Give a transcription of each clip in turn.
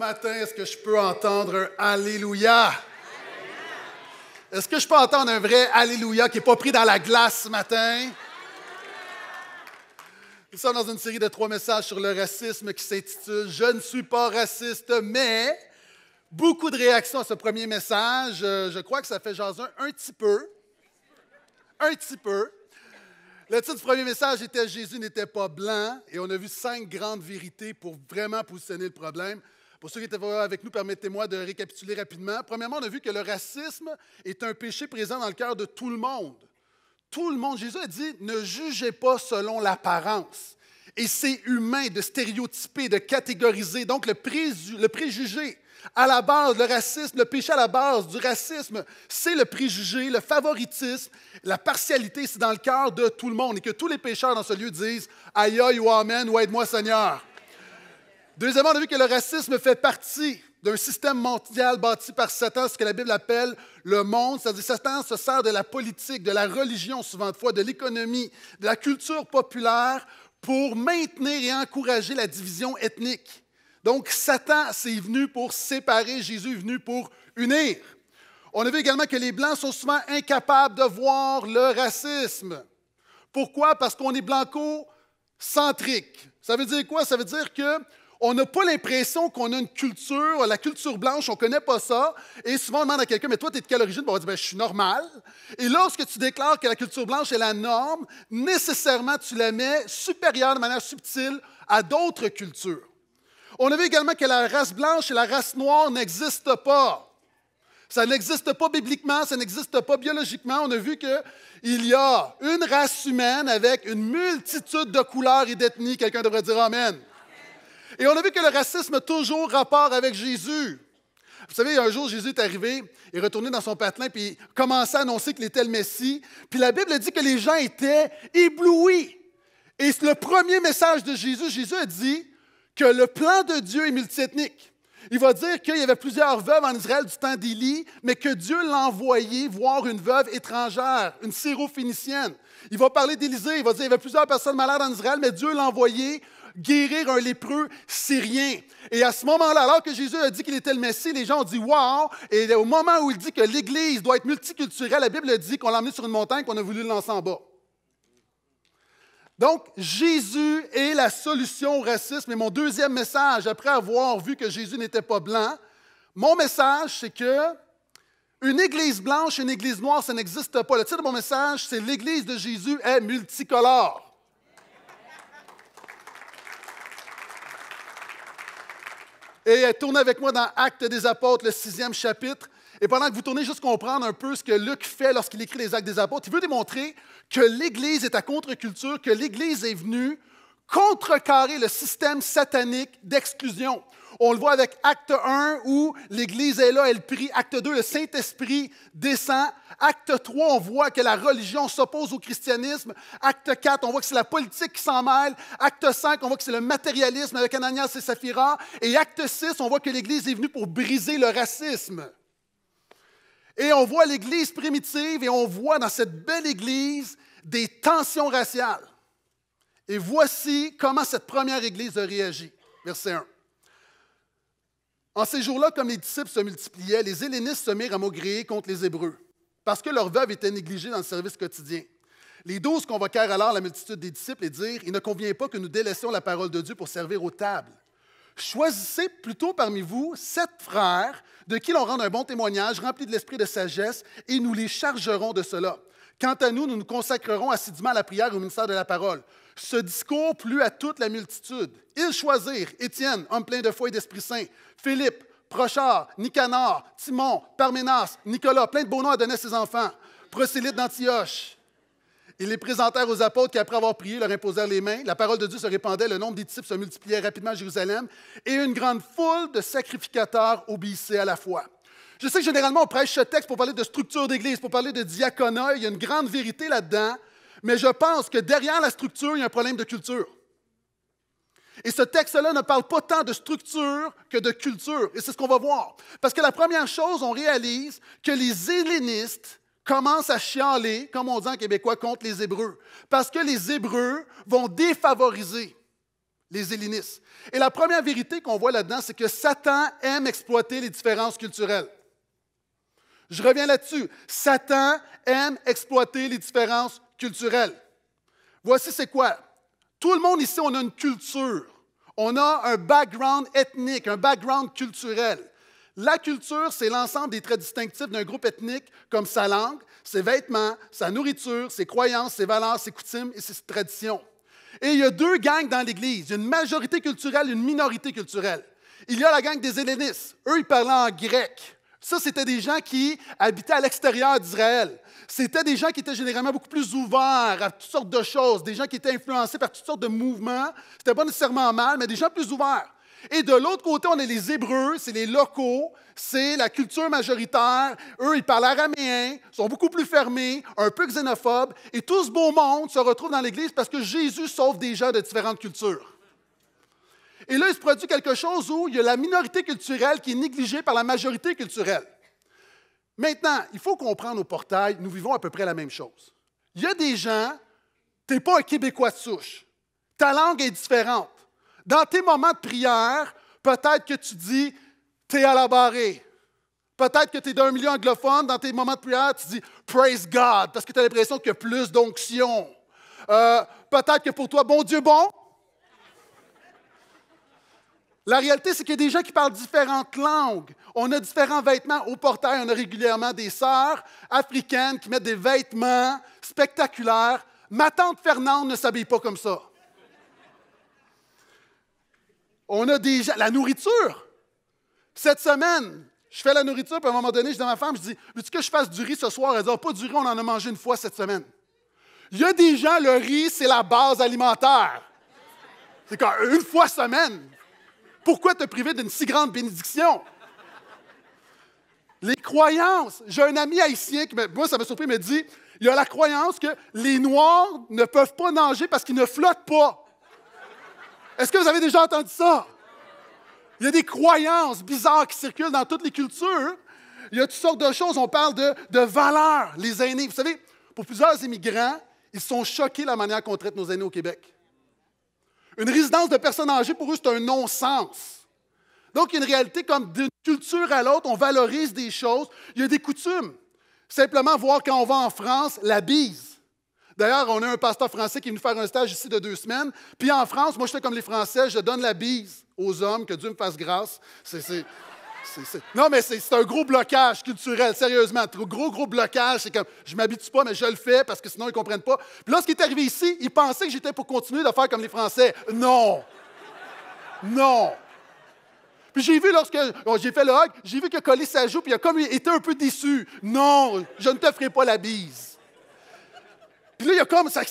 matin, est-ce que je peux entendre un Alléluia? Est-ce que je peux entendre un vrai Alléluia qui n'est pas pris dans la glace ce matin? Nous sommes dans une série de trois messages sur le racisme qui s'intitule Je ne suis pas raciste, mais beaucoup de réactions à ce premier message. Euh, je crois que ça fait jaser un, un petit peu. Un petit peu. Le titre du premier message était Jésus n'était pas blanc et on a vu cinq grandes vérités pour vraiment positionner le problème. Pour ceux qui étaient avec nous, permettez-moi de récapituler rapidement. Premièrement, on a vu que le racisme est un péché présent dans le cœur de tout le monde. Tout le monde. Jésus a dit, ne jugez pas selon l'apparence. Et c'est humain de stéréotyper, de catégoriser. Donc le, le préjugé, à la base, le racisme, le péché à la base du racisme, c'est le préjugé, le favoritisme, la partialité, c'est dans le cœur de tout le monde. Et que tous les pécheurs dans ce lieu disent Aïe, aïe ou Amen ou aide-moi Seigneur. Deuxièmement, on a vu que le racisme fait partie d'un système mondial bâti par Satan, ce que la Bible appelle le monde, c'est-à-dire Satan se sert de la politique, de la religion souvent de fois, de l'économie, de la culture populaire pour maintenir et encourager la division ethnique. Donc Satan, c'est venu pour séparer, Jésus est venu pour unir. On a vu également que les Blancs sont souvent incapables de voir le racisme. Pourquoi? Parce qu'on est blanco-centrique. Ça veut dire quoi? Ça veut dire que on n'a pas l'impression qu'on a une culture, la culture blanche, on ne connaît pas ça. Et souvent, on demande à quelqu'un, mais toi, tu es de quelle origine? Ben, on va dire, ben, je suis normal. Et lorsque tu déclares que la culture blanche est la norme, nécessairement, tu la mets supérieure de manière subtile à d'autres cultures. On a vu également que la race blanche et la race noire n'existent pas. Ça n'existe pas bibliquement, ça n'existe pas biologiquement. On a vu qu'il y a une race humaine avec une multitude de couleurs et d'ethnies. Quelqu'un devrait dire Amen. Et on a vu que le racisme a toujours rapport avec Jésus. Vous savez, un jour, Jésus est arrivé, il est retourné dans son patelin, puis il commençait à annoncer qu'il était le Messie. Puis la Bible dit que les gens étaient éblouis. Et le premier message de Jésus, Jésus a dit que le plan de Dieu est multiethnique. Il va dire qu'il y avait plusieurs veuves en Israël du temps d'Élie, mais que Dieu l'a envoyé voir une veuve étrangère, une syrophénicienne. Il va parler d'Élisée, il va dire qu'il y avait plusieurs personnes malades en Israël, mais Dieu l'a envoyé guérir un lépreux syrien. Et à ce moment-là, alors que Jésus a dit qu'il était le Messie, les gens ont dit Waouh! Et au moment où il dit que l'Église doit être multiculturelle, la Bible dit qu'on l'a emmené sur une montagne, qu'on a voulu le lancer en bas. Donc, Jésus est la solution au racisme. Et mon deuxième message, après avoir vu que Jésus n'était pas blanc, mon message, c'est que une église blanche, une église noire, ça n'existe pas. Le titre de mon message, c'est L'église de Jésus est multicolore. Et tournez avec moi dans Actes des Apôtres, le sixième chapitre. Et pendant que vous tournez, juste comprendre un peu ce que Luc fait lorsqu'il écrit les Actes des Apôtres. Il veut démontrer que l'Église est à contre-culture, que l'Église est venue contrecarrer le système satanique d'exclusion. On le voit avec Acte 1 où l'Église est là, elle prie. Acte 2, le Saint-Esprit descend. Acte 3, on voit que la religion s'oppose au christianisme. Acte 4, on voit que c'est la politique qui s'en mêle. Acte 5, on voit que c'est le matérialisme avec Ananias et Saphira. Et acte 6, on voit que l'Église est venue pour briser le racisme. Et on voit l'Église primitive et on voit dans cette belle Église des tensions raciales. Et voici comment cette première Église a réagi. Verset 1. En ces jours-là, comme les disciples se multipliaient, les hélénistes se mirent à maugréer contre les Hébreux, parce que leur veuves étaient négligées dans le service quotidien. Les douze convoquèrent alors la multitude des disciples et dirent Il ne convient pas que nous délaissions la parole de Dieu pour servir aux tables. Choisissez plutôt parmi vous sept frères de qui l'on rend un bon témoignage, rempli de l'esprit de sagesse, et nous les chargerons de cela. Quant à nous, nous nous consacrerons assidûment à la prière et au ministère de la parole. Ce discours plut à toute la multitude. Ils choisirent Étienne, homme plein de foi et d'Esprit Saint, Philippe, Prochard, Nicanor, Timon, Parménas, Nicolas, plein de beaux noms à donner à ses enfants, prosélyte d'Antioche. Ils les présentèrent aux apôtres qui, après avoir prié, leur imposèrent les mains. La parole de Dieu se répandait, le nombre des disciples se multipliait rapidement à Jérusalem et une grande foule de sacrificateurs obéissait à la foi. Je sais que généralement, on prêche ce texte pour parler de structure d'église, pour parler de diaconat. Il y a une grande vérité là-dedans. Mais je pense que derrière la structure, il y a un problème de culture. Et ce texte-là ne parle pas tant de structure que de culture. Et c'est ce qu'on va voir. Parce que la première chose, on réalise que les hélénistes commencent à chialer, comme on dit en québécois, contre les Hébreux. Parce que les Hébreux vont défavoriser les hélénistes. Et la première vérité qu'on voit là-dedans, c'est que Satan aime exploiter les différences culturelles. Je reviens là-dessus. Satan aime exploiter les différences culturel. Voici c'est quoi. Tout le monde ici, on a une culture. On a un background ethnique, un background culturel. La culture, c'est l'ensemble des traits distinctifs d'un groupe ethnique, comme sa langue, ses vêtements, sa nourriture, ses croyances, ses valeurs, ses coutumes et ses traditions. Et il y a deux gangs dans l'Église, une majorité culturelle et une minorité culturelle. Il y a la gang des hellénistes. Eux, ils parlent en grec. Ça, c'était des gens qui habitaient à l'extérieur d'Israël. C'était des gens qui étaient généralement beaucoup plus ouverts à toutes sortes de choses, des gens qui étaient influencés par toutes sortes de mouvements. C'était pas nécessairement mal, mais des gens plus ouverts. Et de l'autre côté, on a les Hébreux, c'est les locaux, c'est la culture majoritaire. Eux, ils parlent araméen, sont beaucoup plus fermés, un peu xénophobes. Et tout ce beau monde se retrouve dans l'Église parce que Jésus sauve des gens de différentes cultures. Et là, il se produit quelque chose où il y a la minorité culturelle qui est négligée par la majorité culturelle. Maintenant, il faut comprendre au portail, nous vivons à peu près la même chose. Il y a des gens, tu n'es pas un Québécois de souche. Ta langue est différente. Dans tes moments de prière, peut-être que tu dis, tu es à la barre. Peut-être que tu es d'un milieu anglophone, dans tes moments de prière, tu dis Praise God, parce que tu as l'impression qu'il y a plus d'onction. Euh, peut-être que pour toi, bon Dieu bon, la réalité, c'est qu'il y a des gens qui parlent différentes langues. On a différents vêtements. Au portail, on a régulièrement des sœurs africaines qui mettent des vêtements spectaculaires. Ma tante Fernande ne s'habille pas comme ça. On a des gens. La nourriture. Cette semaine, je fais la nourriture, puis à un moment donné, je dis à ma femme, je dis Veux-tu que je fasse du riz ce soir Elle dit oh, Pas du riz, on en a mangé une fois cette semaine. Il y a des gens, le riz, c'est la base alimentaire. C'est quand une fois semaine. Pourquoi te priver d'une si grande bénédiction? Les croyances. J'ai un ami haïtien qui, moi, ça m'a surpris, me dit il y a la croyance que les Noirs ne peuvent pas nager parce qu'ils ne flottent pas. Est-ce que vous avez déjà entendu ça? Il y a des croyances bizarres qui circulent dans toutes les cultures. Il y a toutes sortes de choses. On parle de, de valeurs, les aînés. Vous savez, pour plusieurs immigrants, ils sont choqués de la manière qu'on traite nos aînés au Québec. Une résidence de personnes âgées, pour eux, c'est un non-sens. Donc, il y a une réalité comme d'une culture à l'autre, on valorise des choses. Il y a des coutumes. Simplement voir quand on va en France, la bise. D'ailleurs, on a un pasteur français qui vient faire un stage ici de deux semaines. Puis en France, moi, je fais comme les Français, je donne la bise aux hommes, que Dieu me fasse grâce. C'est. Non, mais c'est un gros blocage culturel, sérieusement. Gros, gros blocage. C'est comme, je m'habitue pas, mais je le fais parce que sinon, ils ne comprennent pas. Puis lorsqu'il est arrivé ici, ils pensait que j'étais pour continuer de faire comme les Français. Non! Non! Puis j'ai vu, lorsque j'ai fait le hug, j'ai vu qu'il a collé sa joue, puis il a comme été un peu déçu. Non, je ne te ferai pas la bise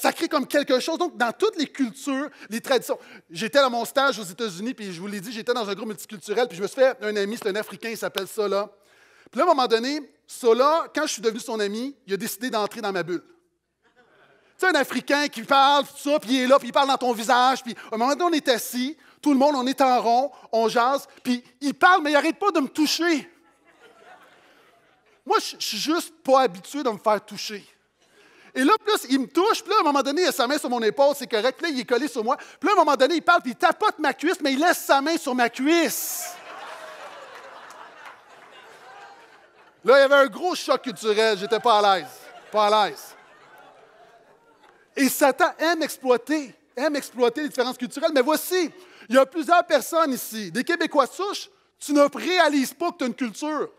ça, crée comme quelque chose. Donc, dans toutes les cultures, les traditions. J'étais à mon stage aux États-Unis, puis je vous l'ai dit, j'étais dans un groupe multiculturel, puis je me suis fait un ami, c'est un Africain, il s'appelle Sola. Puis là, à un moment donné, Sola, quand je suis devenu son ami, il a décidé d'entrer dans ma bulle. Tu sais, un Africain qui parle, tout ça, puis il est là, puis il parle dans ton visage, puis à un moment donné, on est assis, tout le monde, on est en rond, on jase, puis il parle, mais il n'arrête pas de me toucher. Moi, je suis juste pas habitué de me faire toucher. Et là, plus il me touche, puis là, à un moment donné, il a sa main sur mon épaule, c'est correct. là, il est collé sur moi. Puis là, à un moment donné, il parle, puis il tapote ma cuisse, mais il laisse sa main sur ma cuisse. Là, il y avait un gros choc culturel. J'étais pas à l'aise. Pas à l'aise. Et Satan aime exploiter, aime exploiter les différences culturelles. Mais voici, il y a plusieurs personnes ici, des Québécois souches, tu ne réalises pas que tu as une culture.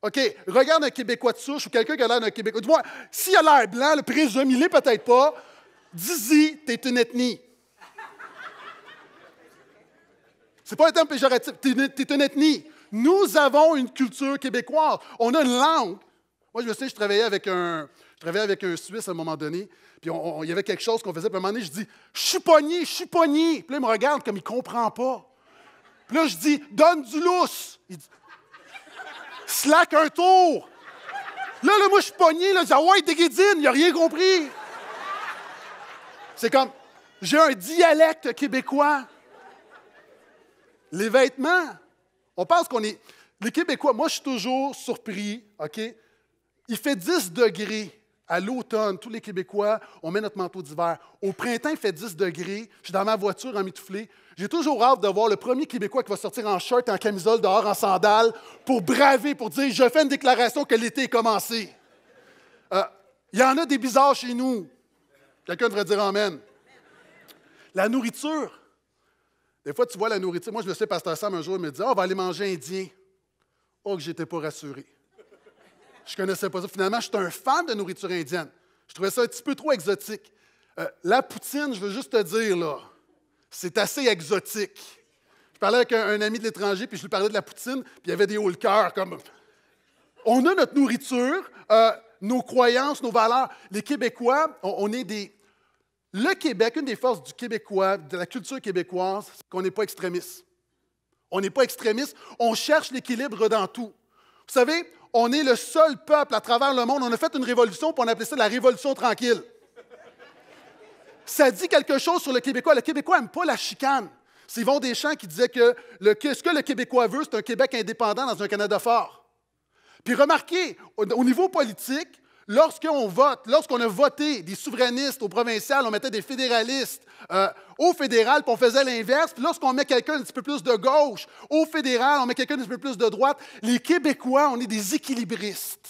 OK, regarde un Québécois de souche ou quelqu'un qui a l'air d'un Québécois. Dis-moi, s'il a l'air blanc, le présumé, il l'est peut-être pas. Dis-y, t'es une ethnie. C'est pas un terme péjoratif, t'es une, ethnie. Nous avons une culture québécoise. On a une langue. Moi, je me souviens, je travaillais avec un, je travaillais avec un Suisse à un moment donné, puis on, il y avait quelque chose qu'on faisait, puis à un moment donné, je dis Je suis je suis pogné. Puis là, il me regarde comme il comprend pas. Puis là, je dis Donne du lousse. Il dit slack un tour. Là, là, moi, je suis pogné, là, je dis, ah ouais, il a rien compris. C'est comme, j'ai un dialecte québécois. Les vêtements, on pense qu'on est. Les Québécois, moi, je suis toujours surpris, OK? Il fait 10 degrés à l'automne, tous les Québécois, on met notre manteau d'hiver. Au printemps, il fait 10 degrés. Je suis dans ma voiture en mitouflé. J'ai toujours hâte de voir le premier Québécois qui va sortir en shirt, en camisole, dehors, en sandales, pour braver, pour dire Je fais une déclaration que l'été est commencé. Euh, il y en a des bizarres chez nous. Quelqu'un devrait dire Amen. La nourriture. Des fois, tu vois la nourriture. Moi, je le sais, Pasteur Sam, un jour, il me dit ah, On va aller manger indien. Oh, que j'étais pas rassuré je connaissais pas ça. Finalement, je suis un fan de nourriture indienne. Je trouvais ça un petit peu trop exotique. Euh, la poutine, je veux juste te dire, là, c'est assez exotique. Je parlais avec un, ami de l'étranger, puis je lui parlais de la poutine, puis il y avait des hauts le comme... On a notre nourriture, euh, nos croyances, nos valeurs. Les Québécois, on, on, est des... Le Québec, une des forces du Québécois, de la culture québécoise, c'est qu'on n'est pas extrémiste. On n'est pas extrémiste, on cherche l'équilibre dans tout. Vous savez, on est le seul peuple à travers le monde. On a fait une révolution, puis on appelé ça la révolution tranquille. Ça dit quelque chose sur le Québécois. Le Québécois n'aime pas la chicane. vont des Deschamps qui disaient que le, ce que le Québécois veut, c'est un Québec indépendant dans un Canada fort. Puis remarquez, au niveau politique, Lorsqu'on vote, lorsqu'on a voté des souverainistes au provincial, on mettait des fédéralistes euh, au fédéral, puis on faisait l'inverse. Puis lorsqu'on met quelqu'un un petit peu plus de gauche au fédéral, on met quelqu'un un petit peu plus de droite. Les Québécois, on est des équilibristes.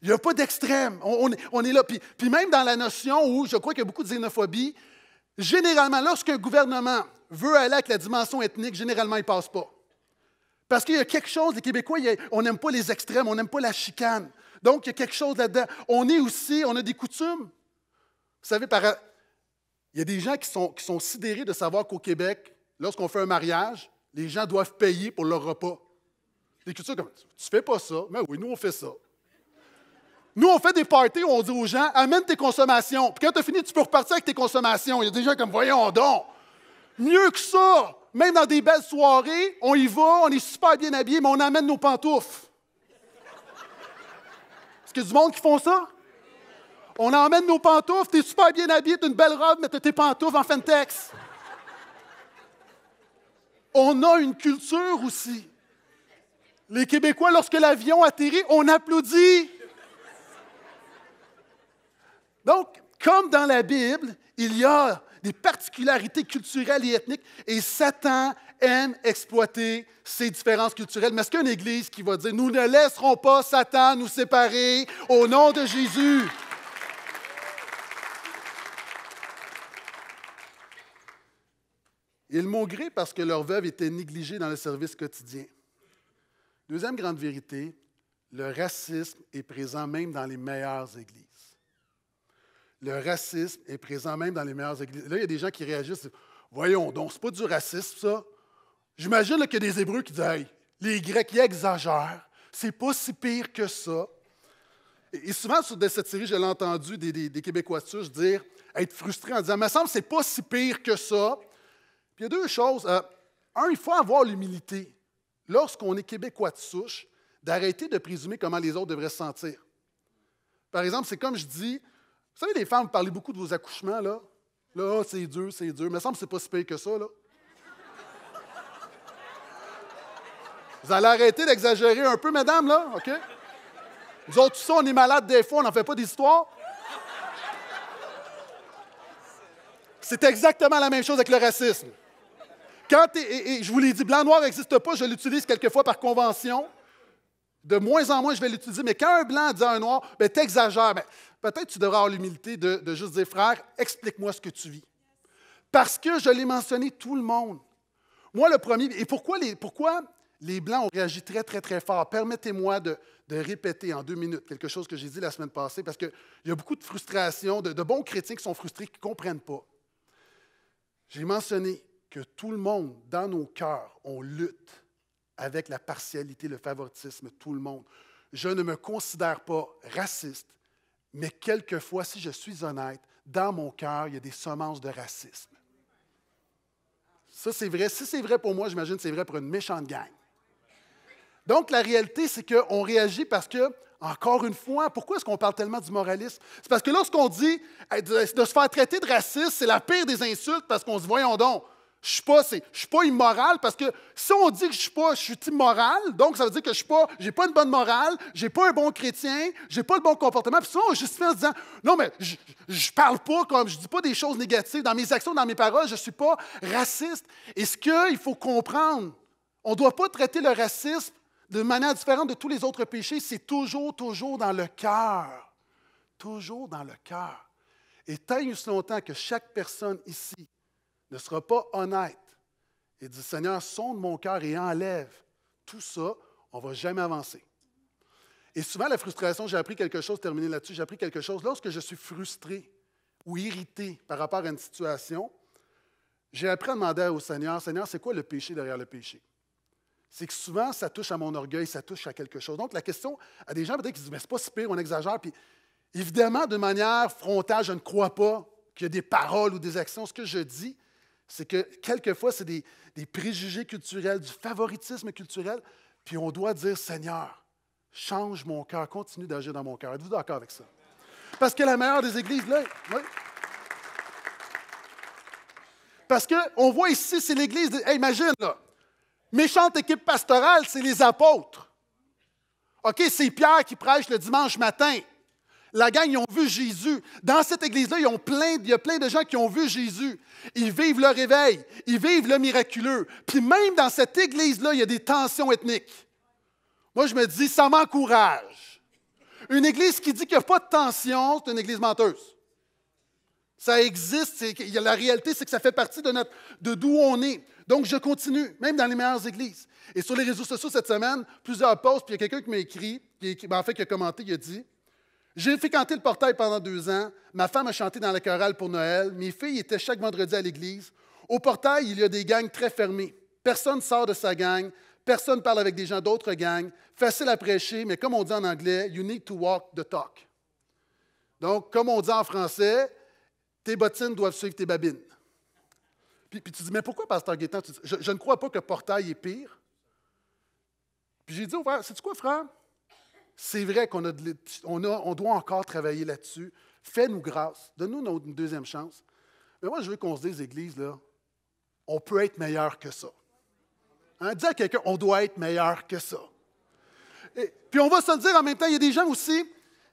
Il n'y a pas d'extrême. On, est là. Puis, puis, même dans la notion où je crois qu'il y a beaucoup de xénophobie, généralement, lorsqu'un gouvernement veut aller avec la dimension ethnique, généralement, il ne passe pas. Parce qu'il y a quelque chose, les Québécois, on n'aime pas les extrêmes, on n'aime pas la chicane. Donc, il y a quelque chose là-dedans. On est aussi, on a des coutumes. Vous savez, il y a des gens qui sont, sidérés de savoir qu'au Québec, lorsqu'on fait un mariage, les gens doivent payer pour leur repas. Des cultures comme Tu fais pas ça, mais oui, nous, on fait ça. Nous, on fait des parties où on dit aux gens Amène tes consommations. Puis quand tu as fini, tu peux repartir avec tes consommations. Il y a des gens comme Voyons donc. Mieux que ça, même dans des belles soirées, on y va, on est super bien habillés, mais on amène nos pantoufles. Est-ce qu'il y a du monde qui font ça? On emmène nos pantoufles, t'es super bien habillé, t'as une belle robe, mais t'as tes pantoufles en texte On a une culture aussi. Les Québécois, lorsque l'avion atterrit, on applaudit. Donc, comme dans la Bible, il y a des particularités culturelles et ethniques, et Satan aime exploiter ces différences culturelles. Mais est-ce qu'il y a une Église qui va dire, nous ne laisserons pas Satan nous séparer au nom de Jésus? Ils gré parce que leur veuve était négligée dans le service quotidien. Deuxième grande vérité, le racisme est présent même dans les meilleures églises. Le racisme est présent même dans les meilleures églises. Là, il y a des gens qui réagissent. Voyons donc, c'est pas du racisme, ça. J'imagine qu'il y a des Hébreux qui disent hey, les Grecs, ils exagèrent. C'est pas si pire que ça. Et souvent, sur cette série, j'ai entendu des, Québécois de dire être frustré en disant Mais semble c'est pas si pire que ça. Puis il y a deux choses. Euh, un, il faut avoir l'humilité, lorsqu'on est Québécois de souche, d'arrêter de présumer comment les autres devraient se sentir. Par exemple, c'est comme je dis Vous savez, les femmes, vous parlez beaucoup de vos accouchements, là. Là, c'est dur, c'est dur. Mais semble c'est pas si pire que ça, là. Vous allez arrêter d'exagérer un peu, mesdames, là, OK? Nous autres, tout ça, on est malades des fois, on n'en fait pas d'histoire. C'est exactement la même chose avec le racisme. Quand et, je vous l'ai dit, blanc-noir n'existe pas, je l'utilise quelquefois par convention. De moins en moins, je vais l'utiliser. Mais quand un blanc dit à un noir, ben, t'exagères, Mais ben, peut-être tu devrais avoir l'humilité de, de juste dire, frère, explique-moi ce que tu vis. Parce que je l'ai mentionné tout le monde. Moi, le premier. Et pourquoi, les, pourquoi les Blancs ont réagi très, très, très fort. Permettez-moi de, répéter en deux minutes quelque chose que j'ai dit la semaine passée, parce qu'il y a beaucoup de frustration, de, bons chrétiens qui sont frustrés, qui ne comprennent pas. J'ai mentionné que tout le monde, dans nos cœurs, on lutte avec la partialité, le favoritisme, tout le monde. Je ne me considère pas raciste, mais quelquefois, si je suis honnête, dans mon cœur, il y a des semences de racisme. Ça, c'est vrai. Si c'est vrai pour moi, j'imagine que c'est vrai pour une méchante gang. Donc, la réalité, c'est qu'on réagit parce que, encore une fois, pourquoi est-ce qu'on parle tellement du moralisme? C'est parce que lorsqu'on dit de se faire traiter de raciste, c'est la pire des insultes parce qu'on se voyant voyons donc, je ne pas, je suis pas immoral parce que si on dit que je suis pas, je suis immoral, donc ça veut dire que je suis pas, j'ai pas une bonne morale, j'ai pas un bon chrétien, j'ai pas le bon comportement. Puis souvent on justifie en se disant, non mais je, parle pas comme, je dis pas des choses négatives dans mes actions, dans mes paroles, je ne suis pas raciste. Et ce qu'il faut comprendre, on ne doit pas traiter le racisme de manière différente de tous les autres péchés, c'est toujours, toujours dans le cœur. Toujours dans le cœur. Et tant et aussi longtemps que chaque personne ici ne sera pas honnête et dit Seigneur, sonde mon cœur et enlève tout ça, on ne va jamais avancer. Et souvent, la frustration, j'ai appris quelque chose, terminé là-dessus, j'ai appris quelque chose. Lorsque je suis frustré ou irrité par rapport à une situation, j'ai appris à demander au Seigneur Seigneur, c'est quoi le péché derrière le péché c'est que souvent, ça touche à mon orgueil, ça touche à quelque chose. Donc, la question à des gens peut-être qui disent Mais c'est pas si pire, on exagère. Puis, évidemment, de manière frontale, je ne crois pas qu'il y a des paroles ou des actions. Ce que je dis, c'est que quelquefois, c'est des, préjugés culturels, du favoritisme culturel. Puis, on doit dire Seigneur, change mon cœur, continue d'agir dans mon cœur. Êtes-vous d'accord avec ça? Parce que la meilleure des églises, là, oui. Parce qu'on voit ici, c'est l'Église. imagine, là, méchante équipe pastorale, c'est les apôtres. OK, c'est Pierre qui prêche le dimanche matin. La gang, ils ont vu Jésus. Dans cette église-là, il y a plein de gens qui ont vu Jésus. Ils vivent le réveil, ils vivent le miraculeux. Puis même dans cette église-là, il y a des tensions ethniques. Moi, je me dis, ça m'encourage. Une église qui dit qu'il n'y a pas de tension, c'est une église menteuse. Ça existe, la réalité, c'est que ça fait partie de d'où on est. Donc, je continue, même dans les meilleures églises. Et sur les réseaux sociaux cette semaine, plusieurs posts, puis il y a quelqu'un qui m'a écrit, qui, ben, en fait, qui a commenté, il a dit J'ai fréquenté le portail pendant deux ans, ma femme a chanté dans la chorale pour Noël, mes filles étaient chaque vendredi à l'église. Au portail, il y a des gangs très fermés. Personne ne sort de sa gang, personne ne parle avec des gens d'autres gangs, facile à prêcher, mais comme on dit en anglais, you need to walk the talk. Donc, comme on dit en français, tes bottines doivent suivre tes babines. Puis, tu dis, mais pourquoi, Pasteur Guétan? je, ne crois pas que Portail est pire. Puis j'ai dit au frère, c'est quoi, frère? C'est vrai qu'on on doit encore travailler là-dessus. Fais-nous grâce. Donne-nous une deuxième chance. Mais moi, je veux qu'on se dise, Église, là, on peut être meilleur que ça. Hein? Dis à quelqu'un, on doit être meilleur que ça. puis on va se dire en même temps, il y a des gens aussi,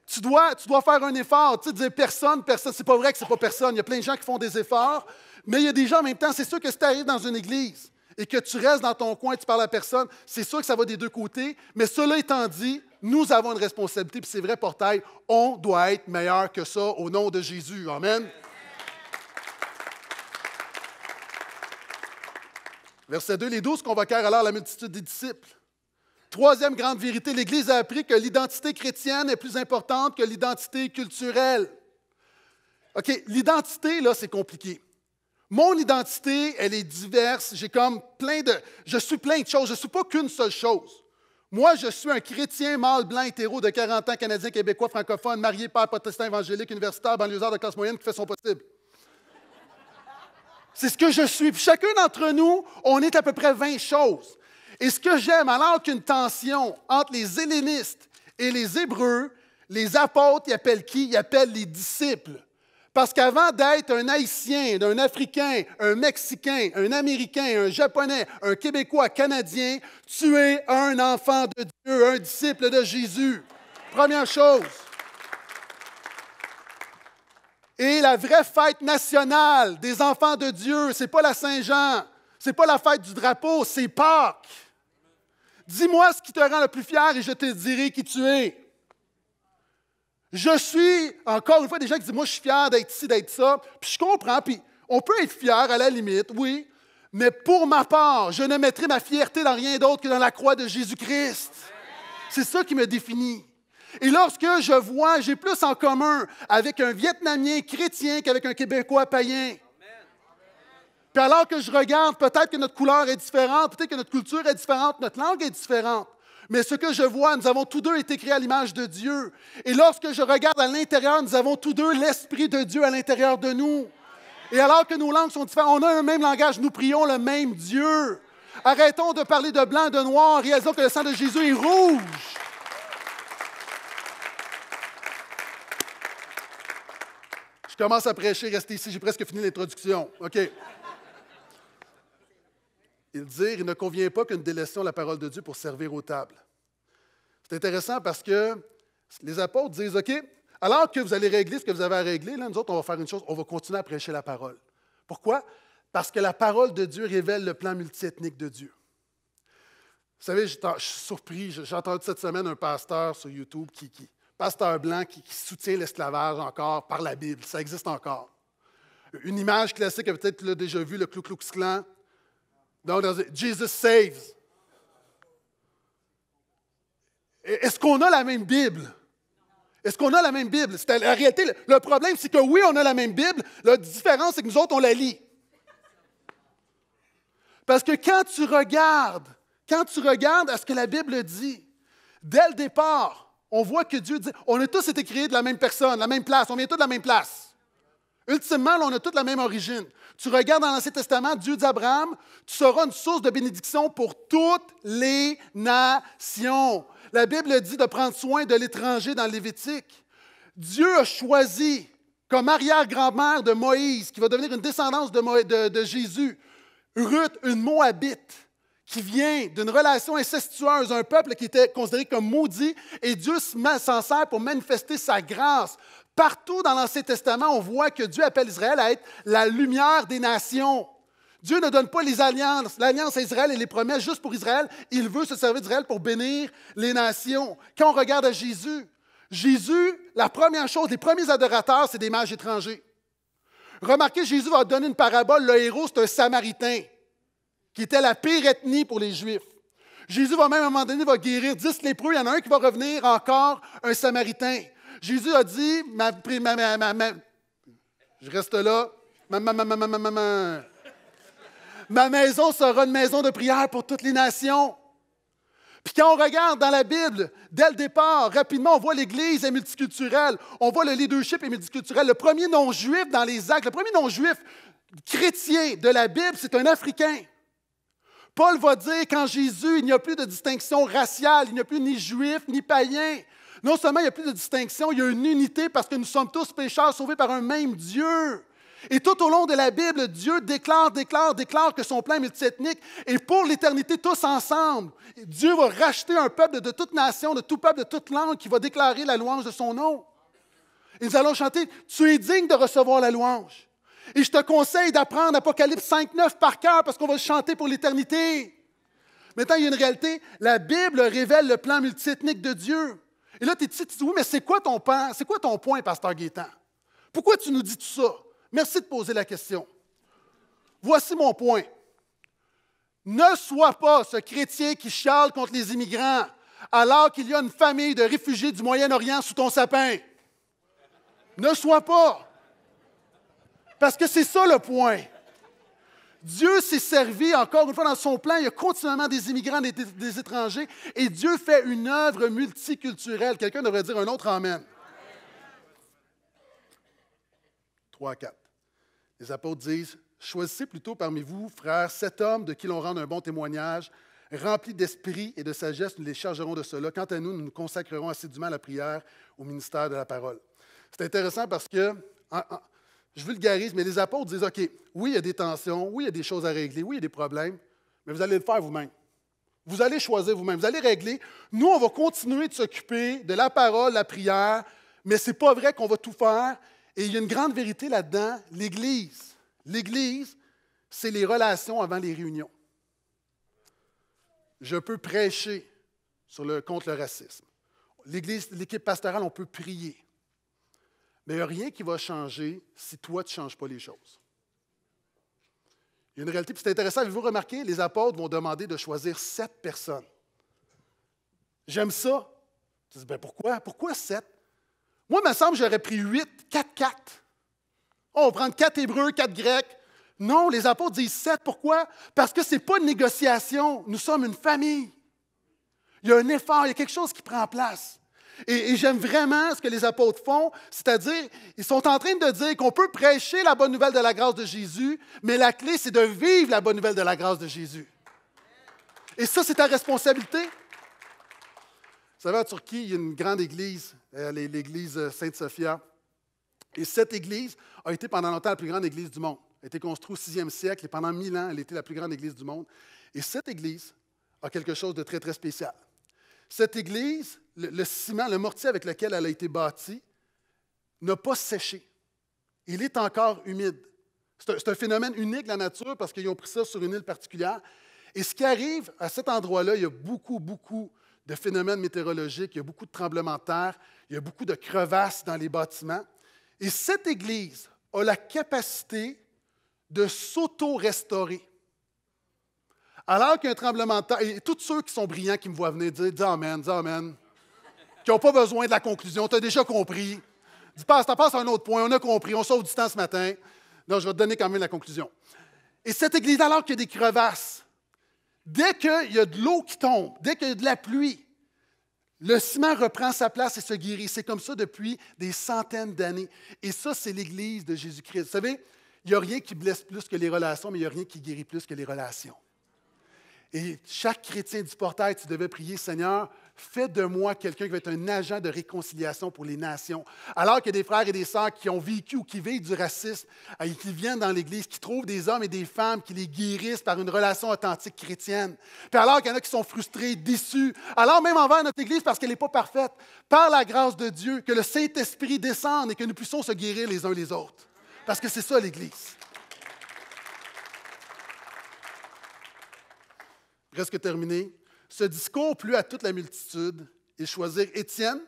tu dois, tu dois faire un effort. Tu sais, personne, personne, c'est pas vrai que c'est pas personne. Il y a plein de gens qui font des efforts. Mais il y a des gens en même temps, c'est sûr que si tu arrives dans une église et que tu restes dans ton coin et tu parles à personne, c'est sûr que ça va des deux côtés. Mais cela étant dit, nous avons une responsabilité, puis c'est vrai, portail, on doit être meilleur que ça au nom de Jésus. Amen. Verset 2, les douze convoquèrent alors la multitude des disciples. Troisième grande vérité, l'Église a appris que l'identité chrétienne est plus importante que l'identité culturelle. OK, l'identité, là, c'est compliqué. Mon identité, elle est diverse. J'ai comme plein de. Je suis plein de choses. Je ne suis pas qu'une seule chose. Moi, je suis un chrétien mâle blanc hétéro de 40 ans, canadien, québécois, francophone, marié, père protestant évangélique, universitaire, banlieusard de classe moyenne qui fait son possible. C'est ce que je suis. chacun d'entre nous, on est à peu près 20 choses. Et ce que j'aime, alors qu'une tension entre les hellénistes et les Hébreux, les apôtres, ils appellent qui? Ils appellent les disciples. Parce qu'avant d'être un Haïtien, un Africain, un Mexicain, un Américain, un Japonais, un Québécois, Canadien, tu es un enfant de Dieu, un disciple de Jésus. Première chose. Et la vraie fête nationale des enfants de Dieu, c'est pas la Saint-Jean, c'est pas la fête du drapeau, c'est Pâques. Dis-moi ce qui te rend le plus fier et je te dirai qui tu es. Je suis, encore une fois, des gens qui disent Moi, je suis fier d'être ici, d'être ça. Puis je comprends, puis on peut être fier à la limite, oui. Mais pour ma part, je ne mettrai ma fierté dans rien d'autre que dans la croix de Jésus-Christ. C'est ça qui me définit. Et lorsque je vois, j'ai plus en commun avec un Vietnamien chrétien qu'avec un Québécois païen. Puis alors que je regarde, peut-être que notre couleur est différente, peut-être que notre culture est différente, notre langue est différente. Mais ce que je vois, nous avons tous deux été créés à l'image de Dieu. Et lorsque je regarde à l'intérieur, nous avons tous deux l'Esprit de Dieu à l'intérieur de nous. Et alors que nos langues sont différentes, on a un même langage, nous prions le même Dieu. Arrêtons de parler de blanc, de noir, réalisons que le sang de Jésus est rouge. Je commence à prêcher, restez ici, j'ai presque fini l'introduction. OK ils dirent Il ne convient pas qu'une nous la parole de Dieu pour servir aux tables. C'est intéressant parce que les apôtres disent OK, alors que vous allez régler ce que vous avez à régler, là, nous autres, on va faire une chose on va continuer à prêcher la parole. Pourquoi Parce que la parole de Dieu révèle le plan multiethnique de Dieu. Vous savez, je, suis surpris. J'ai entendu cette semaine un pasteur sur YouTube qui, pasteur blanc qui, soutient l'esclavage encore par la Bible. Ça existe encore. Une image classique, peut-être tu déjà vu, le Clou Clan, Jesus saves. Est-ce qu'on a la même Bible? Est-ce qu'on a la même Bible? En réalité, le problème, c'est que oui, on a la même Bible. La différence, c'est que nous autres, on la lit. Parce que quand tu regardes, quand tu regardes à ce que la Bible dit, dès le départ, on voit que Dieu dit, on a tous été créés de la même personne, de la même place, on vient tous de la même place. Ultimement, on a toute la même origine. Tu regardes dans l'Ancien Testament, Dieu d'Abraham, tu seras une source de bénédiction pour toutes les nations. La Bible dit de prendre soin de l'étranger dans Lévitique. Dieu a choisi comme arrière-grand-mère de Moïse, qui va devenir une descendance de, Jésus, Ruth, une Moabite, qui vient d'une relation incestueuse, un peuple qui était considéré comme maudit, et Dieu s'en sert pour manifester sa grâce Partout dans l'Ancien Testament, on voit que Dieu appelle Israël à être la lumière des nations. Dieu ne donne pas les alliances, l'alliance à Israël et les promesses juste pour Israël. Il veut se servir d'Israël pour bénir les nations. Quand on regarde à Jésus, Jésus, la première chose, les premiers adorateurs, c'est des mages étrangers. Remarquez, Jésus va donner une parabole. Le héros, c'est un Samaritain, qui était la pire ethnie pour les Juifs. Jésus va même à un moment donné va guérir dix lépreux. Il y en a un qui va revenir encore, un Samaritain. Jésus a dit, ma, ma, je reste là, ma maison sera une maison de prière pour toutes les nations. Puis quand on regarde dans la Bible, dès le départ, rapidement, on voit l'Église est multiculturelle, on voit le leadership est multiculturel. Le premier non-juif dans les actes, le premier non-juif chrétien de la Bible, c'est un Africain. Paul va dire, quand Jésus, il n'y a plus de distinction raciale, il n'y a plus ni juif ni païen, non seulement il n'y a plus de distinction, il y a une unité parce que nous sommes tous pécheurs sauvés par un même Dieu. Et tout au long de la Bible, Dieu déclare, déclare, déclare que son plan est multiethnique et pour l'éternité tous ensemble. Dieu va racheter un peuple de toute nation, de tout peuple, de toute langue qui va déclarer la louange de son nom. Et nous allons chanter Tu es digne de recevoir la louange. Et je te conseille d'apprendre Apocalypse 5.9 par cœur parce qu'on va le chanter pour l'éternité. Maintenant, il y a une réalité. La Bible révèle le plan multiethnique de Dieu. Et là, tu es dis, « oui, mais c'est quoi ton point, c'est quoi ton point, pasteur Gaétan? Pourquoi tu nous dis tout ça? Merci de poser la question. Voici mon point. Ne sois pas ce chrétien qui chiale contre les immigrants alors qu'il y a une famille de réfugiés du Moyen-Orient sous ton sapin. Ne sois pas. Parce que c'est ça le point. Dieu s'est servi encore une fois dans son plan. Il y a continuellement des immigrants, des, étrangers, et Dieu fait une œuvre multiculturelle. Quelqu'un devrait dire un autre Amen. 3 4. Les apôtres disent Choisissez plutôt parmi vous, frères, cet homme de qui l'on rend un bon témoignage, remplis d'esprit et de sagesse, nous les chargerons de cela. Quant à nous, nous nous consacrerons assidûment à la prière, au ministère de la parole. C'est intéressant parce que je vulgarise, mais les apôtres disent, OK, oui, il y a des tensions, oui, il y a des choses à régler, oui, il y a des problèmes, mais vous allez le faire vous-même. Vous allez choisir vous-même, vous allez régler. Nous, on va continuer de s'occuper de la parole, la prière, mais ce n'est pas vrai qu'on va tout faire. Et il y a une grande vérité là-dedans, l'Église. L'Église, c'est les relations avant les réunions. Je peux prêcher sur le, contre le racisme. L'Église, l'équipe pastorale, on peut prier. Mais il n'y a rien qui va changer si toi, tu ne changes pas les choses. Il y a une réalité. c'est intéressant, avez-vous remarqué, les apôtres vont demander de choisir sept personnes. J'aime ça. Tu dis, ben pourquoi? Pourquoi sept? Moi, il me semble j'aurais pris huit, quatre, quatre. Oh, on va prendre quatre Hébreux, quatre Grecs. Non, les apôtres disent sept. Pourquoi? Parce que ce n'est pas une négociation. Nous sommes une famille. Il y a un effort, il y a quelque chose qui prend place. Et, j'aime vraiment ce que les apôtres font, c'est-à-dire, ils sont en train de dire qu'on peut prêcher la bonne nouvelle de la grâce de Jésus, mais la clé, c'est de vivre la bonne nouvelle de la grâce de Jésus. Et ça, c'est ta responsabilité. Vous savez, en Turquie, il y a une grande église, euh, l'église Sainte-Sophia. Et cette église a été pendant longtemps la plus grande église du monde. Elle a été construite au 6e siècle et pendant mille ans, elle était la plus grande église du monde. Et cette église a quelque chose de très, très spécial. Cette église le, ciment, le mortier avec lequel elle a été bâtie, n'a pas séché. Il est encore humide. C'est un, phénomène unique de la nature parce qu'ils ont pris ça sur une île particulière. Et ce qui arrive à cet endroit-là, il y a beaucoup, beaucoup de phénomènes météorologiques, il y a beaucoup de tremblements de terre, il y a beaucoup de crevasses dans les bâtiments. Et cette église a la capacité de s'auto-restaurer. Alors qu'un tremblement de terre, et tous ceux qui sont brillants qui me voient venir dire, Amen, Amen qui n'ont pas besoin de la conclusion. Tu as déjà compris. Tu passes passe à un autre point. On a compris. On sauve du temps ce matin. Donc, je vais te donner quand même la conclusion. Et cette église, alors qu'il y a des crevasses, dès qu'il y a de l'eau qui tombe, dès qu'il y a de la pluie, le ciment reprend sa place et se guérit. C'est comme ça depuis des centaines d'années. Et ça, c'est l'Église de Jésus-Christ. Vous savez, il n'y a rien qui blesse plus que les relations, mais il n'y a rien qui guérit plus que les relations. Et chaque chrétien du portail, tu devais prier, Seigneur, Fais de moi quelqu'un qui va être un agent de réconciliation pour les nations. Alors que des frères et des sœurs qui ont vécu ou qui vivent du racisme et euh, qui viennent dans l'Église, qui trouvent des hommes et des femmes qui les guérissent par une relation authentique chrétienne. Puis alors qu'il y en a qui sont frustrés, déçus, alors même envers notre Église parce qu'elle n'est pas parfaite, par la grâce de Dieu, que le Saint-Esprit descende et que nous puissions se guérir les uns les autres. Parce que c'est ça l'Église. Presque terminé. Ce discours plut à toute la multitude. Ils choisirent Étienne,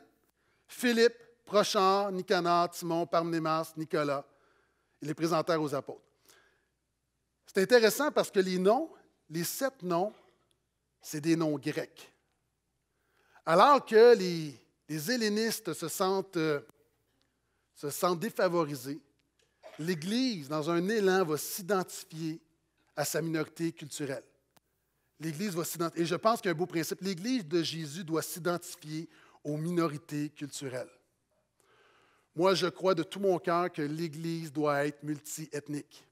Philippe, Prochard, Nicanor, Timon, Parmenémas, Nicolas. Ils les présentèrent aux apôtres. C'est intéressant parce que les noms, les sept noms, c'est des noms grecs. Alors que les, les hellénistes se sentent, euh, se sentent défavorisés, l'Église, dans un élan, va s'identifier à sa minorité culturelle. L'Église va Et je pense qu'un beau principe, l'Église de Jésus doit s'identifier aux minorités culturelles. Moi, je crois de tout mon cœur que l'Église doit être multiethnique.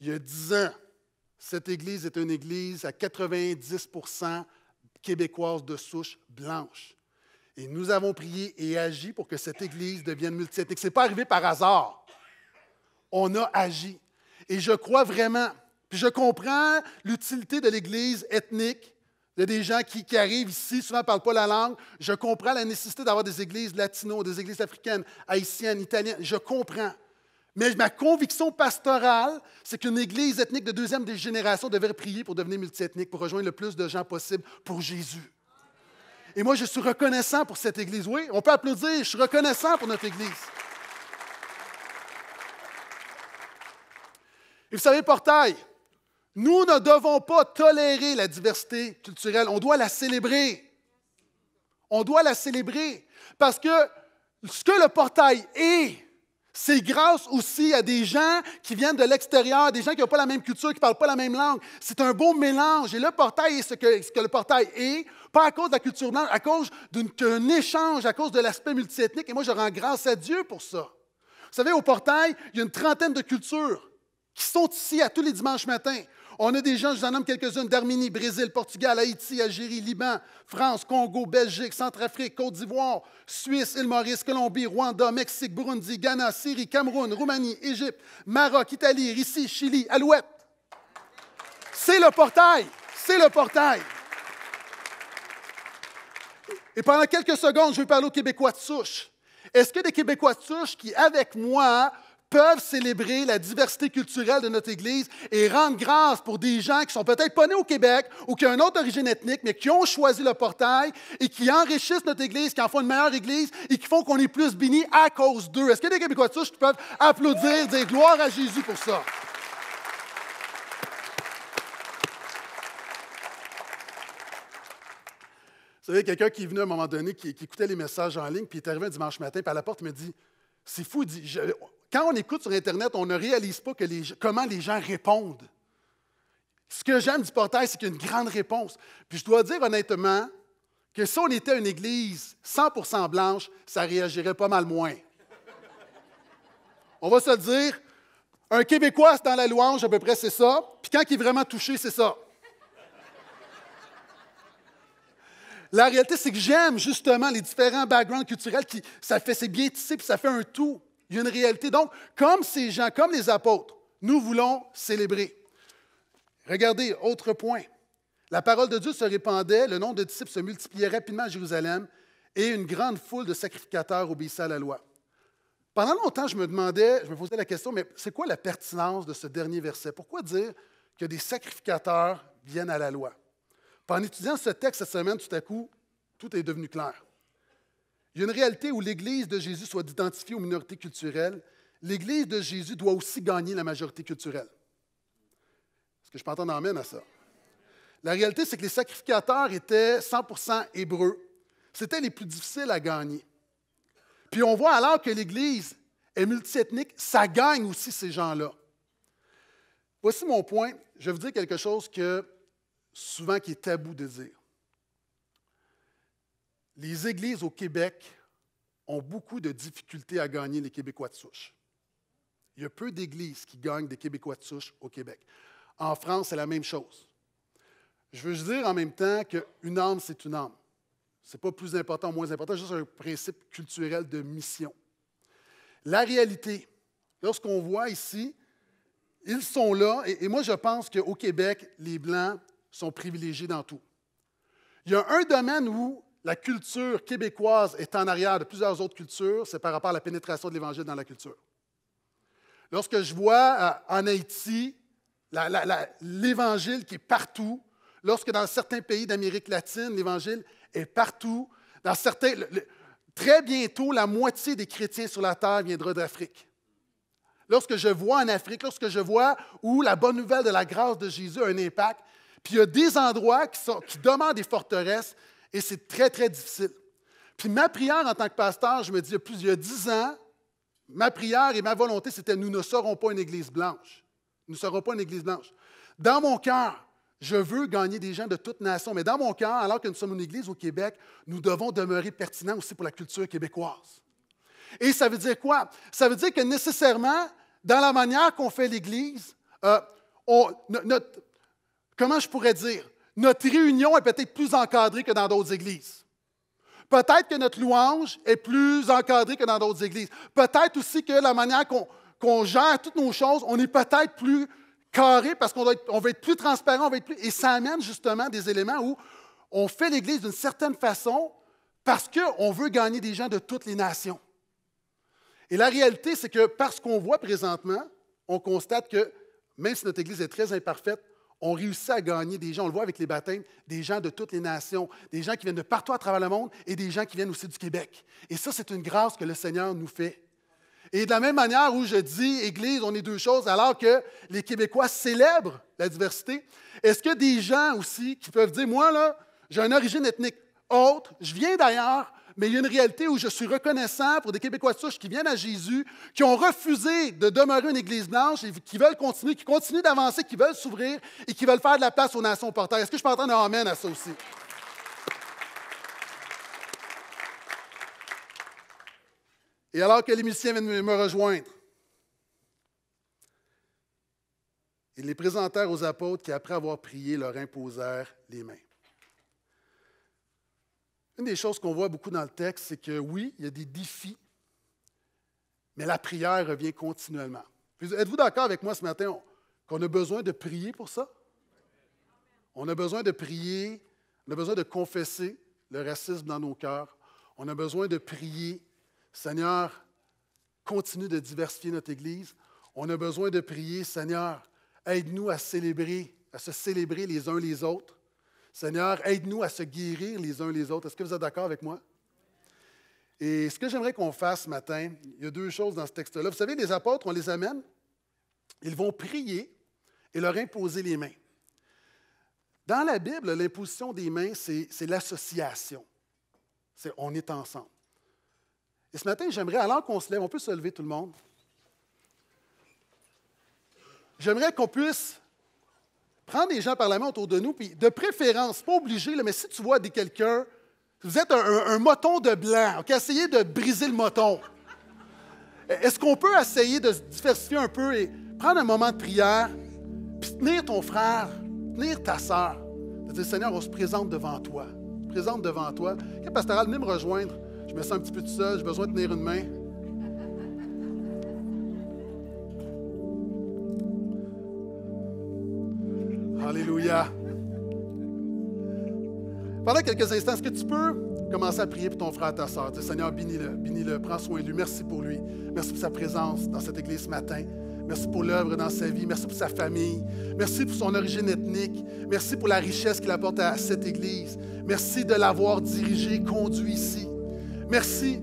Il y a dix ans, cette Église est une Église à 90 québécoise de souche blanche. Et nous avons prié et agi pour que cette Église devienne multiethnique. Ce n'est pas arrivé par hasard. On a agi. Et je crois vraiment je comprends l'utilité de l'Église ethnique. Il y a des gens qui, arrivent ici, souvent ne parlent pas la langue. Je comprends la nécessité d'avoir des églises latino, des églises africaines, haïtiennes, italiennes. Je comprends. Mais ma conviction pastorale, c'est qu'une église ethnique de deuxième génération devrait prier pour devenir multiethnique, pour rejoindre le plus de gens possible pour Jésus. Et moi, je suis reconnaissant pour cette église. Oui, on peut applaudir, je suis reconnaissant pour notre église. Et vous savez, Portail, nous ne devons pas tolérer la diversité culturelle, on doit la célébrer. On doit la célébrer parce que ce que le portail est, c'est grâce aussi à des gens qui viennent de l'extérieur, des gens qui n'ont pas la même culture, qui ne parlent pas la même langue. C'est un beau mélange. Et le portail est ce que, le portail est, pas à cause de la culture blanche, à cause d'un échange, à cause de l'aspect multiethnique. Et moi, je rends grâce à Dieu pour ça. Vous savez, au portail, il y a une trentaine de cultures qui sont ici à tous les dimanches matins. On a des gens, je vous en nomme quelques-unes, d'Arménie, Brésil, Portugal, Haïti, Algérie, Liban, France, Congo, Belgique, Centrafrique, Côte d'Ivoire, Suisse, île Maurice, Colombie, Rwanda, Mexique, Burundi, Ghana, Syrie, Cameroun, Roumanie, Égypte, Maroc, Italie, Russie, Chili, Alouette. C'est le portail. C'est le portail. Et pendant quelques secondes, je vais parler aux Québécois de souche. Est-ce qu'il y a des Québécois de souche qui, avec moi, peuvent célébrer la diversité culturelle de notre Église et rendre grâce pour des gens qui sont peut-être pas nés au Québec ou qui ont une autre origine ethnique, mais qui ont choisi le portail et qui enrichissent notre Église, qui en font une meilleure Église et qui font qu'on est plus bénis à cause d'eux. Est-ce que des Québécois de qui peuvent applaudir, dire gloire à Jésus pour ça? Vous savez, quelqu'un qui est venu à un moment donné, qui, écoutait les messages en ligne, puis il est arrivé un dimanche matin, puis à la porte, il me dit C'est fou, il dit, je, quand on écoute sur Internet, on ne réalise pas que comment les gens répondent. Ce que j'aime du portail, c'est qu'il y a une grande réponse. Puis je dois dire honnêtement que si on était une église 100% blanche, ça réagirait pas mal moins. On va se dire, un Québécois, dans la louange, à peu près, c'est ça. Puis quand il est vraiment touché, c'est ça. La réalité, c'est que j'aime justement les différents backgrounds culturels qui, ça fait, c'est bien tissé, puis ça fait un tout. Il y a une réalité. Donc, comme ces gens, comme les apôtres, nous voulons célébrer. Regardez, autre point. La parole de Dieu se répandait, le nombre de disciples se multipliait rapidement à Jérusalem et une grande foule de sacrificateurs obéissait à la loi. Pendant longtemps, je me demandais, je me posais la question, mais c'est quoi la pertinence de ce dernier verset? Pourquoi dire que des sacrificateurs viennent à la loi? en étudiant ce texte cette semaine, tout à coup, tout est devenu clair. Il y a une réalité où l'Église de Jésus soit identifiée aux minorités culturelles. L'Église de Jésus doit aussi gagner la majorité culturelle. Est-ce que je peux entendre amène à ça? La réalité, c'est que les sacrificateurs étaient 100 hébreux. C'était les plus difficiles à gagner. Puis on voit alors que l'Église est multiethnique, ça gagne aussi ces gens-là. Voici mon point. Je vais vous dire quelque chose que souvent qui est tabou de dire les églises au Québec ont beaucoup de difficultés à gagner les Québécois de souche. Il y a peu d'églises qui gagnent des Québécois de souche au Québec. En France, c'est la même chose. Je veux dire en même temps qu'une âme, c'est une âme. Ce n'est pas plus important ou moins important, juste un principe culturel de mission. La réalité, lorsqu'on voit ici, ils sont là, et, et moi je pense qu'au Québec, les Blancs sont privilégiés dans tout. Il y a un domaine où la culture québécoise est en arrière de plusieurs autres cultures, c'est par rapport à la pénétration de l'Évangile dans la culture. Lorsque je vois euh, en Haïti l'Évangile qui est partout, lorsque dans certains pays d'Amérique latine, l'Évangile est partout, dans certains, très bientôt, la moitié des chrétiens sur la terre viendra d'Afrique. Lorsque je vois en Afrique, lorsque je vois où la bonne nouvelle de la grâce de Jésus a un impact, puis il y a des endroits qui, qui demandent des forteresses, et c'est très, très difficile. Puis ma prière en tant que pasteur, je me dis, il y a dix ans, ma prière et ma volonté, c'était nous ne serons pas une église blanche. Nous ne serons pas une église blanche. Dans mon cœur, je veux gagner des gens de toutes nations, mais dans mon cœur, alors que nous sommes une église au Québec, nous devons demeurer pertinents aussi pour la culture québécoise. Et ça veut dire quoi? Ça veut dire que nécessairement, dans la manière qu'on fait l'église, euh, comment je pourrais dire? Notre réunion est peut-être plus encadrée que dans d'autres églises. Peut-être que notre louange est plus encadrée que dans d'autres églises. Peut-être aussi que la manière qu'on gère toutes nos choses, on est peut-être plus carré parce qu'on veut être plus transparent, on plus. Et ça amène justement des éléments où on fait l'Église d'une certaine façon parce qu'on veut gagner des gens de toutes les nations. Et la réalité, c'est que parce qu'on voit présentement, on constate que même si notre Église est très imparfaite, on réussit à gagner des gens, on le voit avec les baptêmes, des gens de toutes les nations, des gens qui viennent de partout à travers le monde et des gens qui viennent aussi du Québec. Et ça, c'est une grâce que le Seigneur nous fait. Et de la même manière où je dis, Église, on est deux choses, alors que les Québécois célèbrent la diversité, est-ce que des gens aussi qui peuvent dire, moi, là, j'ai une origine ethnique autre, je viens d'ailleurs, mais il y a une réalité où je suis reconnaissant pour des Québécois de qui viennent à Jésus, qui ont refusé de demeurer une Église blanche et qui veulent continuer, qui continuent d'avancer, qui veulent s'ouvrir et qui veulent faire de la place aux nations porteurs. Est-ce que je peux entendre un Amen à ça aussi? Et alors que les musiciens viennent me rejoindre, ils les présentèrent aux apôtres qui, après avoir prié, leur imposèrent les mains. Une des choses qu'on voit beaucoup dans le texte, c'est que oui, il y a des défis, mais la prière revient continuellement. Êtes-vous d'accord avec moi ce matin qu'on a besoin de prier pour ça? On a besoin de prier, on a besoin de confesser le racisme dans nos cœurs. On a besoin de prier. Seigneur, continue de diversifier notre Église. On a besoin de prier, Seigneur, aide-nous à célébrer, à se célébrer les uns les autres. Seigneur, aide-nous à se guérir les uns les autres. Est-ce que vous êtes d'accord avec moi? Et ce que j'aimerais qu'on fasse ce matin, il y a deux choses dans ce texte-là. Vous savez, les apôtres, on les amène, ils vont prier et leur imposer les mains. Dans la Bible, l'imposition des mains, c'est l'association. C'est on est ensemble. Et ce matin, j'aimerais, alors qu'on se lève, on peut se lever tout le monde. J'aimerais qu'on puisse Prends des gens par la main autour de nous, puis de préférence, pas obligé, là, mais si tu vois des quelqu'un, vous êtes un, un, moton de blanc, essayez de briser le moton. Est-ce qu'on peut essayer de se diversifier un peu et prendre un moment de prière, puis tenir ton frère, tenir ta sœur, de dire Seigneur, on se présente devant toi, se présente devant toi. Que pastoral, venez me rejoindre. Je me sens un petit peu tout seul, j'ai besoin de tenir une main. Pendant quelques instants, est-ce que tu peux commencer à prier pour ton frère, et ta soeur? Seigneur, bénis-le, bénis-le, prends soin de lui. Merci pour lui. Merci pour sa présence dans cette église ce matin. Merci pour l'œuvre dans sa vie. Merci pour sa famille. Merci pour son origine ethnique. Merci pour la richesse qu'il apporte à cette église. Merci de l'avoir dirigé, conduit ici. Merci.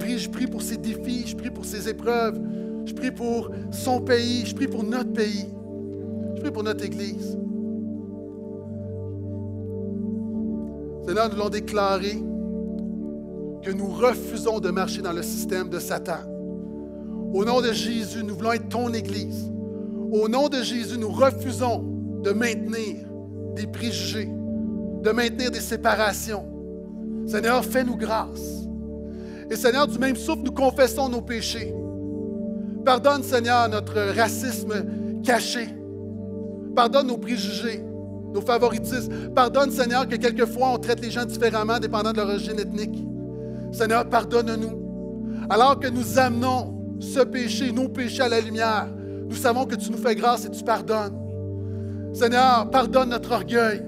Je prie pour ses défis, je prie pour ses épreuves. Je prie pour son pays, je prie pour notre pays. Je prie pour notre Église. Seigneur, nous l'ont déclarer que nous refusons de marcher dans le système de Satan. Au nom de Jésus, nous voulons être ton Église. Au nom de Jésus, nous refusons de maintenir des préjugés, de maintenir des séparations. Seigneur, fais-nous grâce. Et Seigneur, du même souffle, nous confessons nos péchés. Pardonne, Seigneur, notre racisme caché. Pardonne nos préjugés nos favoritismes. Pardonne, Seigneur, que quelquefois on traite les gens différemment dépendant de leur origine ethnique. Seigneur, pardonne-nous. Alors que nous amenons ce péché, nos péchés à la lumière, nous savons que tu nous fais grâce et tu pardonnes. Seigneur, pardonne notre orgueil.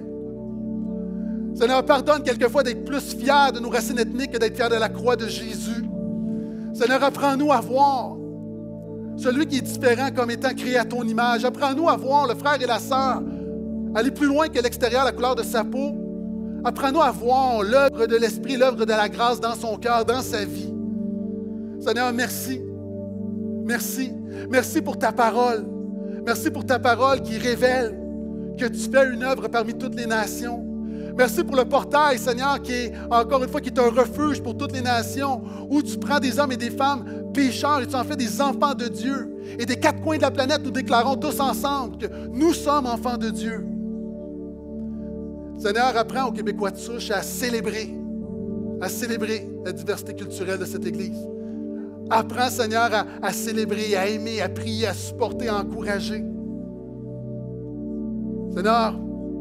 Seigneur, pardonne quelquefois d'être plus fier de nos racines ethniques que d'être fier de la croix de Jésus. Seigneur, apprends-nous à voir celui qui est différent comme étant créé à ton image. Apprends-nous à voir le frère et la sœur aller plus loin que l'extérieur, la couleur de sa peau. Apprends-nous à voir l'œuvre de l'Esprit, l'œuvre de la grâce dans son cœur, dans sa vie. Seigneur, merci. Merci. Merci pour ta parole. Merci pour ta parole qui révèle que tu fais une œuvre parmi toutes les nations. Merci pour le portail, Seigneur, qui est encore une fois qui est un refuge pour toutes les nations, où tu prends des hommes et des femmes pécheurs et tu en fais des enfants de Dieu. Et des quatre coins de la planète, nous déclarons tous ensemble que nous sommes enfants de Dieu. Seigneur, apprends aux Québécois de souche à célébrer, à célébrer la diversité culturelle de cette Église. Apprends, Seigneur, à, célébrer, à aimer, à prier, à supporter, à encourager. Seigneur,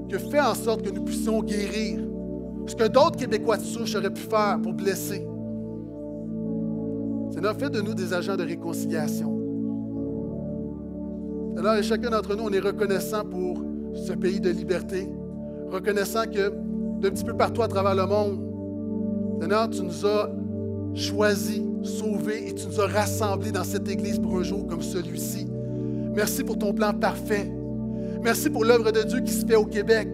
que fais en sorte que nous puissions guérir ce que d'autres Québécois de souche auraient pu faire pour blesser. Seigneur, fais de nous des agents de réconciliation. Seigneur, et chacun d'entre nous, on est reconnaissant pour ce pays de liberté, reconnaissant que d'un petit peu partout à travers le monde, Seigneur, tu nous as choisis, sauvés et tu nous as rassemblés dans cette Église pour un jour comme celui-ci. Merci pour ton plan parfait. Merci pour l'œuvre de Dieu qui se fait au Québec.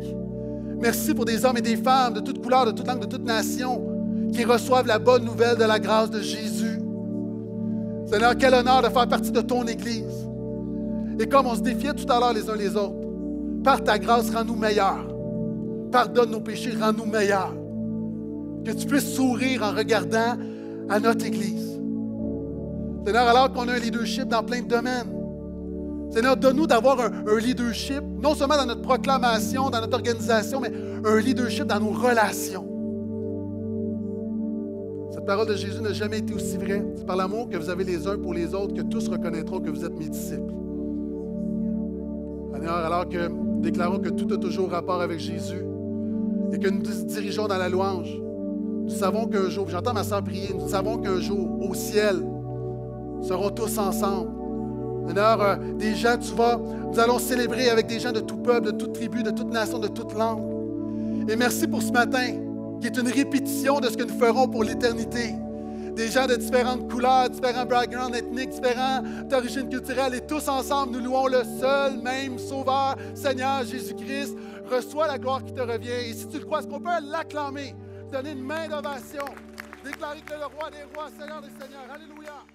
Merci pour des hommes et des femmes de toutes couleurs, de toutes langues, de toute nation qui reçoivent la bonne nouvelle de la grâce de Jésus. Seigneur, quel honneur de faire partie de ton Église. Et comme on se défiait tout à l'heure les uns les autres, par ta grâce, rends-nous meilleurs pardonne nos péchés, rends-nous meilleurs. Que tu puisses sourire en regardant à notre Église. Seigneur, alors qu'on a un leadership dans plein de domaines, Seigneur, donne-nous d'avoir un, leadership, non seulement dans notre proclamation, dans notre organisation, mais un leadership dans nos relations. Cette parole de Jésus n'a jamais été aussi vraie. C'est par l'amour que vous avez les uns pour les autres que tous reconnaîtront que vous êtes mes disciples. Seigneur, alors que déclarons que tout a toujours rapport avec Jésus, et que nous nous dirigeons dans la louange. Nous savons qu'un jour, j'entends ma soeur prier, nous savons qu'un jour, au ciel, nous serons tous ensemble. une heure euh, des gens, tu vas, nous allons célébrer avec des gens de tout peuple, de toute tribu, de toute nation, de toute langue. Et merci pour ce matin, qui est une répétition de ce que nous ferons pour l'éternité. Des gens de différentes couleurs, différents backgrounds ethniques, différents origines culturelles, et tous ensemble, nous louons le seul, même Sauveur, Seigneur Jésus-Christ, Reçois la gloire qui te revient. Et si tu le crois, est-ce qu'on peut l'acclamer? Donner une main d'ovation. Déclarer que le roi des rois, Seigneur des seigneurs. Alléluia.